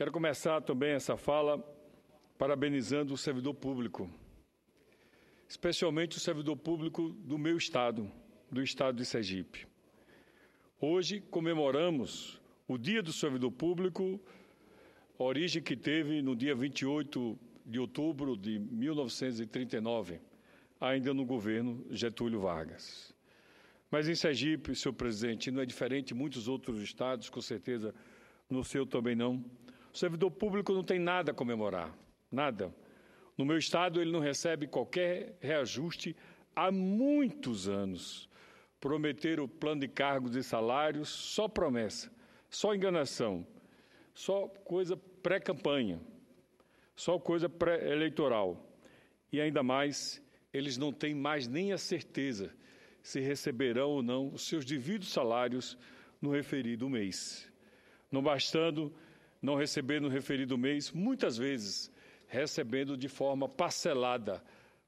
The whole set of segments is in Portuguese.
Quero começar também essa fala parabenizando o servidor público, especialmente o servidor público do meu estado, do estado de Sergipe. Hoje comemoramos o Dia do Servidor Público, origem que teve no dia 28 de outubro de 1939, ainda no governo Getúlio Vargas. Mas em Sergipe, senhor presidente, não é diferente, muitos outros estados, com certeza, no seu também não o servidor público não tem nada a comemorar, nada. No meu estado, ele não recebe qualquer reajuste há muitos anos. Prometer o plano de cargos e salários, só promessa, só enganação, só coisa pré-campanha, só coisa pré-eleitoral. E ainda mais, eles não têm mais nem a certeza se receberão ou não os seus devidos salários no referido mês. Não bastando não receber no referido mês, muitas vezes recebendo de forma parcelada,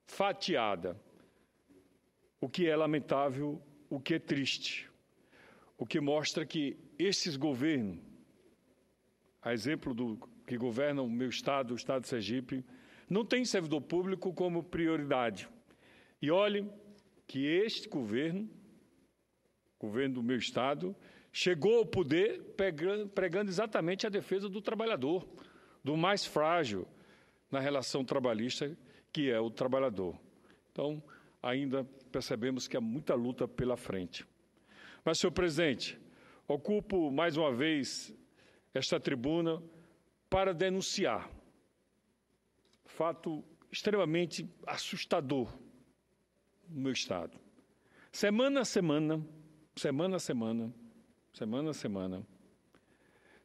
fatiada. O que é lamentável, o que é triste, o que mostra que esses governos, a exemplo do que governa o meu estado, o estado de Sergipe, não tem servidor público como prioridade. E olhe que este governo, governo do meu estado, chegou ao poder pregando exatamente a defesa do trabalhador, do mais frágil na relação trabalhista, que é o trabalhador. Então, ainda percebemos que há muita luta pela frente. Mas, senhor presidente, ocupo mais uma vez esta tribuna para denunciar fato extremamente assustador no meu estado. Semana a semana, semana a semana, semana a semana.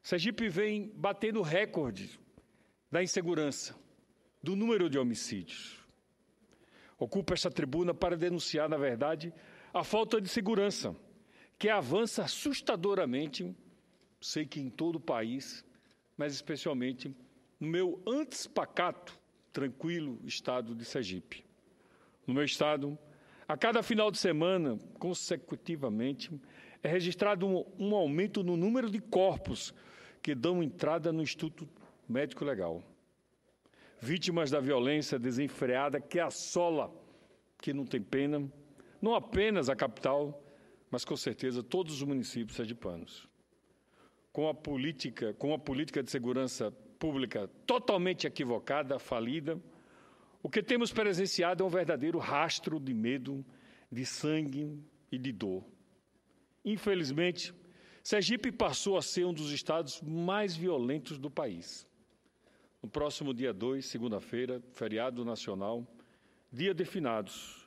Sergipe vem batendo recorde da insegurança, do número de homicídios. Ocupa esta tribuna para denunciar, na verdade, a falta de segurança, que avança assustadoramente, sei que em todo o país, mas especialmente no meu antes pacato, tranquilo estado de Sergipe. No meu estado, a cada final de semana, consecutivamente, é registrado um, um aumento no número de corpos que dão entrada no Instituto Médico Legal. Vítimas da violência desenfreada que assola, que não tem pena, não apenas a capital, mas com certeza todos os municípios sergipanos. Com a política, com a política de segurança pública totalmente equivocada, falida, o que temos presenciado é um verdadeiro rastro de medo, de sangue e de dor. Infelizmente, Sergipe passou a ser um dos estados mais violentos do país. No próximo dia 2, segunda-feira, feriado nacional, dia de finados,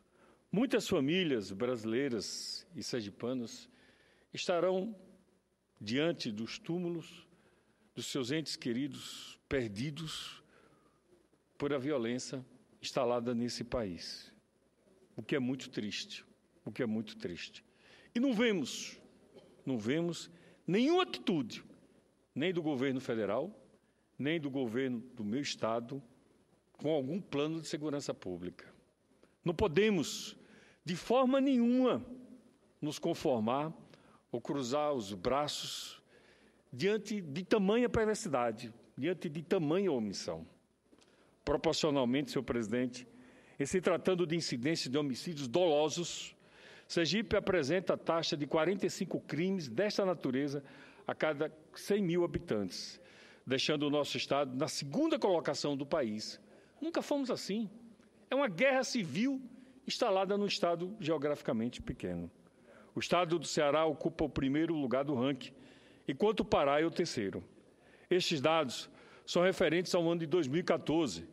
muitas famílias brasileiras e sergipanas estarão diante dos túmulos dos seus entes queridos perdidos por a violência instalada nesse país. O que é muito triste, o que é muito triste. E não vemos, não vemos nenhuma atitude, nem do governo federal, nem do governo do meu estado, com algum plano de segurança pública. Não podemos, de forma nenhuma, nos conformar ou cruzar os braços diante de tamanha perversidade, diante de tamanha omissão. Proporcionalmente, senhor presidente, e se tratando de incidência de homicídios dolosos, Sergipe apresenta a taxa de 45 crimes desta natureza a cada 100 mil habitantes, deixando o nosso estado na segunda colocação do país. Nunca fomos assim. É uma guerra civil instalada num estado geograficamente pequeno. O estado do Ceará ocupa o primeiro lugar do ranking, enquanto o Pará é o terceiro. Estes dados são referentes ao ano de 2014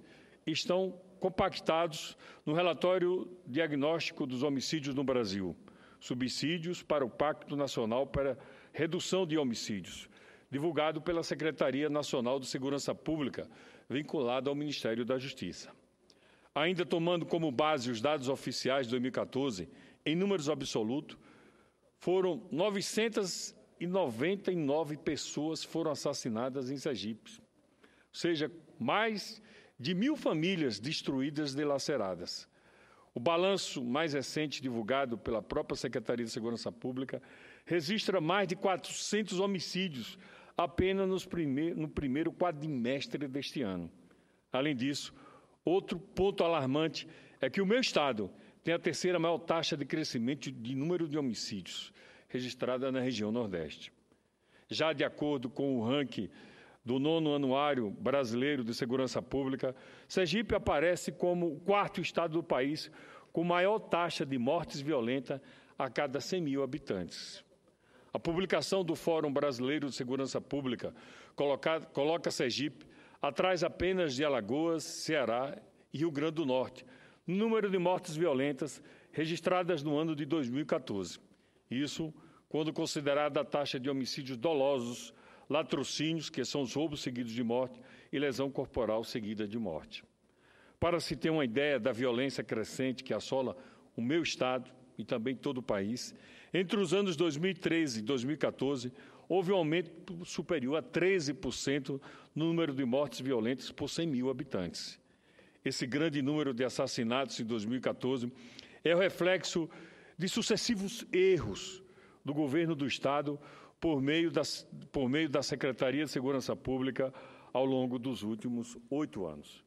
e estão compactados no relatório diagnóstico dos homicídios no Brasil. Subsídios para o Pacto Nacional para Redução de Homicídios, divulgado pela Secretaria Nacional de Segurança Pública, vinculada ao Ministério da Justiça. Ainda tomando como base os dados oficiais de 2014, em números absolutos, foram 999 pessoas foram assassinadas em Sergipe, ou seja, mais de mil famílias destruídas, e laceradas. O balanço mais recente, divulgado pela própria Secretaria de Segurança Pública, registra mais de 400 homicídios apenas primeir, no primeiro quadrimestre deste ano. Além disso, outro ponto alarmante é que o meu Estado tem a terceira maior taxa de crescimento de número de homicídios registrada na região Nordeste. Já de acordo com o ranking do nono Anuário Brasileiro de Segurança Pública, Sergipe aparece como o quarto estado do país com maior taxa de mortes violentas a cada 100 mil habitantes. A publicação do Fórum Brasileiro de Segurança Pública coloca, coloca Sergipe atrás apenas de Alagoas, Ceará e Rio Grande do Norte, número de mortes violentas registradas no ano de 2014. Isso quando considerada a taxa de homicídios dolosos latrocínios, que são os roubos seguidos de morte, e lesão corporal seguida de morte. Para se ter uma ideia da violência crescente que assola o meu estado e também todo o país, entre os anos 2013 e 2014, houve um aumento superior a 13% no número de mortes violentas por 100 mil habitantes. Esse grande número de assassinatos em 2014 é o reflexo de sucessivos erros do governo do Estado por meio, da por meio da Secretaria de Segurança Pública ao longo dos últimos oito anos.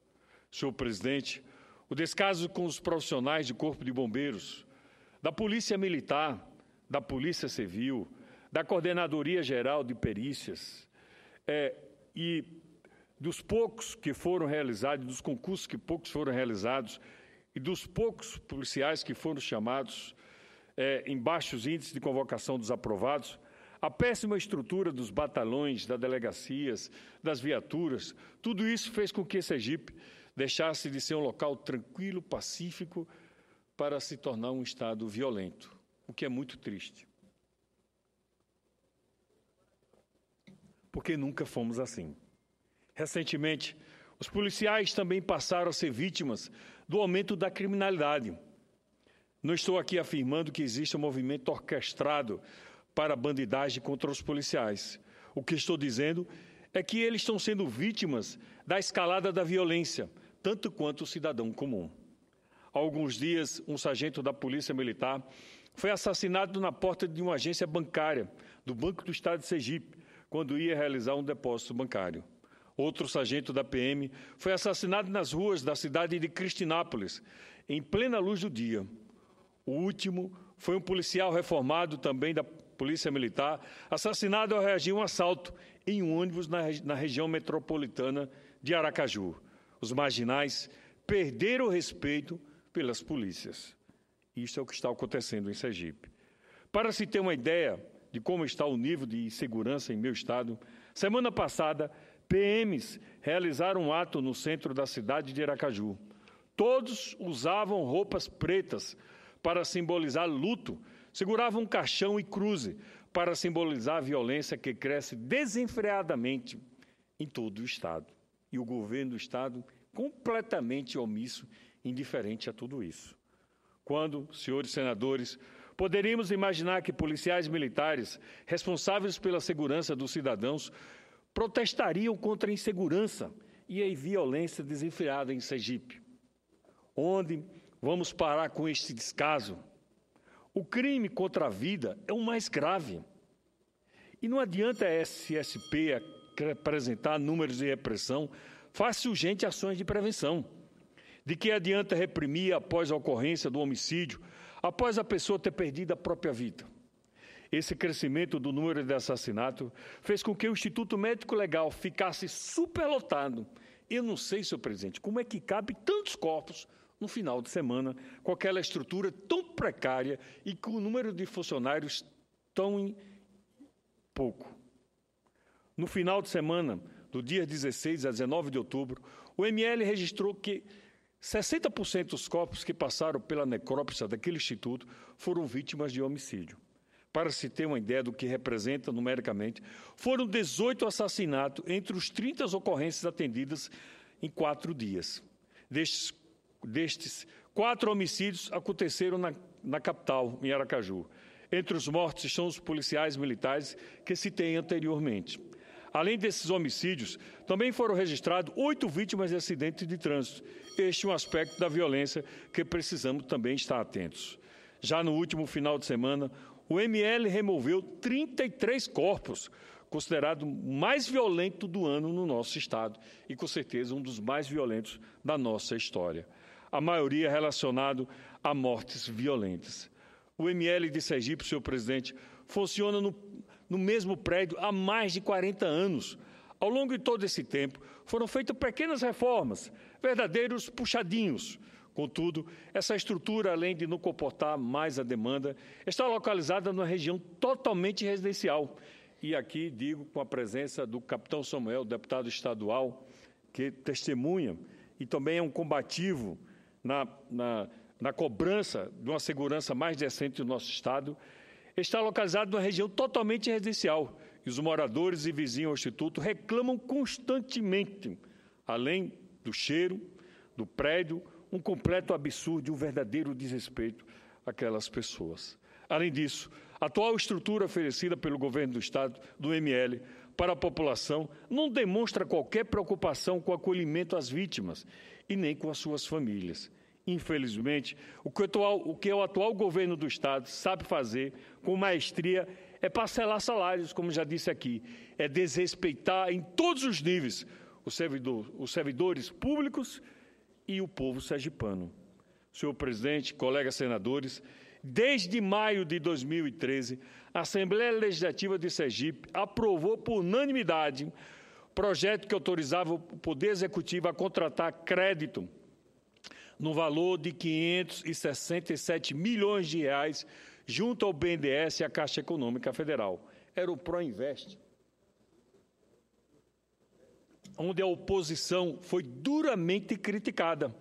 Senhor presidente, o descaso com os profissionais de Corpo de Bombeiros, da Polícia Militar, da Polícia Civil, da Coordenadoria Geral de Perícias é, e dos poucos que foram realizados, dos concursos que poucos foram realizados e dos poucos policiais que foram chamados é, em baixos índices de convocação dos aprovados, a péssima estrutura dos batalhões, das delegacias, das viaturas, tudo isso fez com que Sergipe deixasse de ser um local tranquilo, pacífico, para se tornar um estado violento, o que é muito triste. Porque nunca fomos assim. Recentemente, os policiais também passaram a ser vítimas do aumento da criminalidade. Não estou aqui afirmando que existe um movimento orquestrado para a bandidagem contra os policiais. O que estou dizendo é que eles estão sendo vítimas da escalada da violência, tanto quanto o cidadão comum. Há alguns dias, um sargento da Polícia Militar foi assassinado na porta de uma agência bancária do Banco do Estado de Sergipe, quando ia realizar um depósito bancário. Outro sargento da PM foi assassinado nas ruas da cidade de Cristinápolis, em plena luz do dia. O último foi um policial reformado também da Polícia Militar, assassinado ao reagir a um assalto em um ônibus na, na região metropolitana de Aracaju. Os marginais perderam o respeito pelas polícias. Isso é o que está acontecendo em Sergipe. Para se ter uma ideia de como está o nível de insegurança em meu estado, semana passada, PMs realizaram um ato no centro da cidade de Aracaju. Todos usavam roupas pretas para simbolizar luto segurava um caixão e cruze para simbolizar a violência que cresce desenfreadamente em todo o Estado. E o governo do Estado completamente omisso, indiferente a tudo isso. Quando, senhores senadores, poderíamos imaginar que policiais militares responsáveis pela segurança dos cidadãos protestariam contra a insegurança e a violência desenfreada em Sergipe? Onde vamos parar com este descaso? O crime contra a vida é o mais grave. E não adianta a SSP apresentar números de repressão, faça urgente ações de prevenção. De que adianta reprimir após a ocorrência do homicídio, após a pessoa ter perdido a própria vida? Esse crescimento do número de assassinatos fez com que o Instituto Médico Legal ficasse superlotado. Eu não sei, senhor presidente, como é que cabe tantos corpos no final de semana, com aquela estrutura tão precária e com o número de funcionários tão pouco. No final de semana, do dia 16 a 19 de outubro, o ML registrou que 60% dos corpos que passaram pela necrópsia daquele instituto foram vítimas de homicídio. Para se ter uma ideia do que representa numericamente, foram 18 assassinatos entre os 30 ocorrências atendidas em quatro dias. Destes, destes, quatro homicídios aconteceram na, na capital, em Aracaju. Entre os mortos estão os policiais militares que citei anteriormente. Além desses homicídios, também foram registrados oito vítimas de acidentes de trânsito. Este é um aspecto da violência que precisamos também estar atentos. Já no último final de semana, o ML removeu 33 corpos, considerado mais violento do ano no nosso estado e com certeza um dos mais violentos da nossa história a maioria relacionado a mortes violentas. O ML de Sergipe, seu presidente, funciona no, no mesmo prédio há mais de 40 anos. Ao longo de todo esse tempo, foram feitas pequenas reformas, verdadeiros puxadinhos. Contudo, essa estrutura, além de não comportar mais a demanda, está localizada numa região totalmente residencial. E aqui digo com a presença do capitão Samuel, deputado estadual, que testemunha e também é um combativo na, na, na cobrança de uma segurança mais decente do nosso Estado, está localizado numa região totalmente residencial. E os moradores e vizinhos ao Instituto reclamam constantemente, além do cheiro, do prédio, um completo absurdo e um verdadeiro desrespeito àquelas pessoas. Além disso, a atual estrutura oferecida pelo governo do Estado, do ML, para a população não demonstra qualquer preocupação com o acolhimento às vítimas e nem com as suas famílias. Infelizmente, o que o atual, o que o atual governo do Estado sabe fazer com maestria é parcelar salários, como já disse aqui, é desrespeitar em todos os níveis os, servidor, os servidores públicos e o povo sergipano. Senhor presidente, colegas senadores, desde maio de 2013, a Assembleia Legislativa de Sergipe aprovou por unanimidade projeto que autorizava o Poder Executivo a contratar crédito no valor de 567 milhões de reais junto ao BNDES e à Caixa Econômica Federal. Era o Proinvest. Onde a oposição foi duramente criticada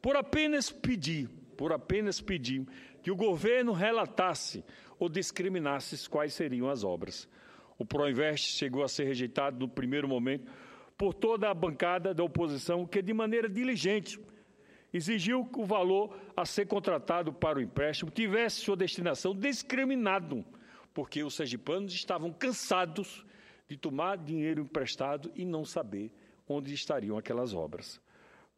por apenas pedir, por apenas pedir que o governo relatasse ou discriminasses quais seriam as obras. O Proinvest chegou a ser rejeitado no primeiro momento por toda a bancada da oposição, que de maneira diligente exigiu que o valor a ser contratado para o empréstimo tivesse sua destinação discriminado, porque os sergipanos estavam cansados de tomar dinheiro emprestado e não saber onde estariam aquelas obras.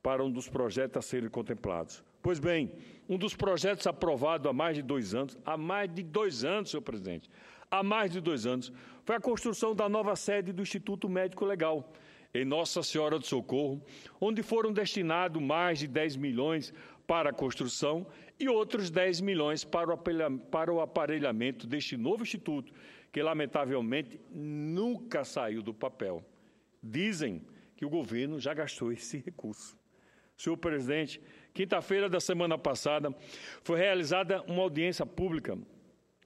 Para um dos projetos a serem contemplados, Pois bem, um dos projetos aprovado há mais de dois anos, há mais de dois anos, senhor presidente, há mais de dois anos, foi a construção da nova sede do Instituto Médico Legal, em Nossa Senhora do Socorro, onde foram destinados mais de 10 milhões para a construção e outros 10 milhões para o aparelhamento deste novo instituto, que lamentavelmente nunca saiu do papel. Dizem que o governo já gastou esse recurso. Senhor presidente, quinta-feira da semana passada, foi realizada uma audiência pública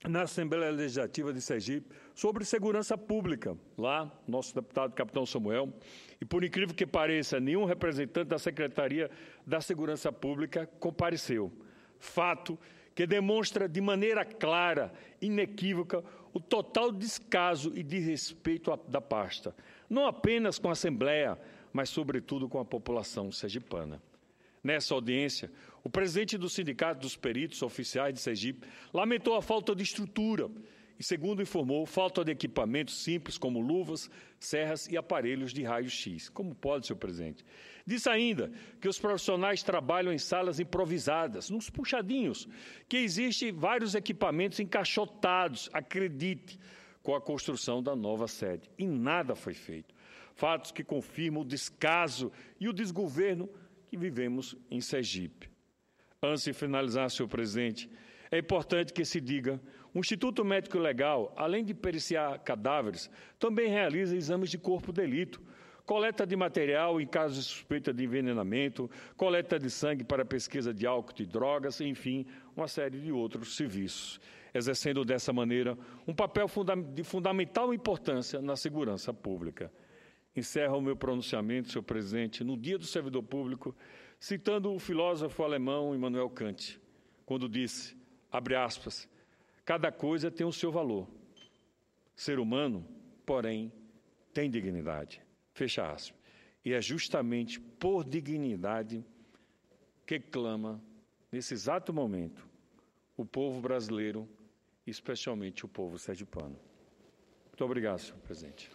na Assembleia Legislativa de Sergipe sobre segurança pública. Lá, nosso deputado Capitão Samuel, e por incrível que pareça, nenhum representante da Secretaria da Segurança Pública compareceu. Fato que demonstra de maneira clara, inequívoca, o total descaso e desrespeito da pasta, não apenas com a Assembleia, mas sobretudo com a população sergipana nessa audiência, o presidente do Sindicato dos Peritos Oficiais de Sergipe lamentou a falta de estrutura e, segundo informou, falta de equipamentos simples como luvas, serras e aparelhos de raio-x. Como pode, senhor presidente? Disse ainda que os profissionais trabalham em salas improvisadas, nos puxadinhos, que existem vários equipamentos encaixotados, acredite, com a construção da nova sede. E nada foi feito. Fatos que confirmam o descaso e o desgoverno que vivemos em Sergipe. Antes de finalizar, senhor presidente, é importante que se diga: o Instituto Médico Legal, além de periciar cadáveres, também realiza exames de corpo de delito, coleta de material em caso de suspeita de envenenamento, coleta de sangue para pesquisa de álcool e drogas, enfim, uma série de outros serviços, exercendo dessa maneira um papel funda de fundamental importância na segurança pública encerra o meu pronunciamento, senhor presidente, no Dia do Servidor Público, citando o filósofo alemão Immanuel Kant, quando disse, abre aspas, cada coisa tem o seu valor. Ser humano, porém, tem dignidade. Fecha aspas. E é justamente por dignidade que clama, nesse exato momento, o povo brasileiro, especialmente o povo sergipano. Muito obrigado, senhor presidente.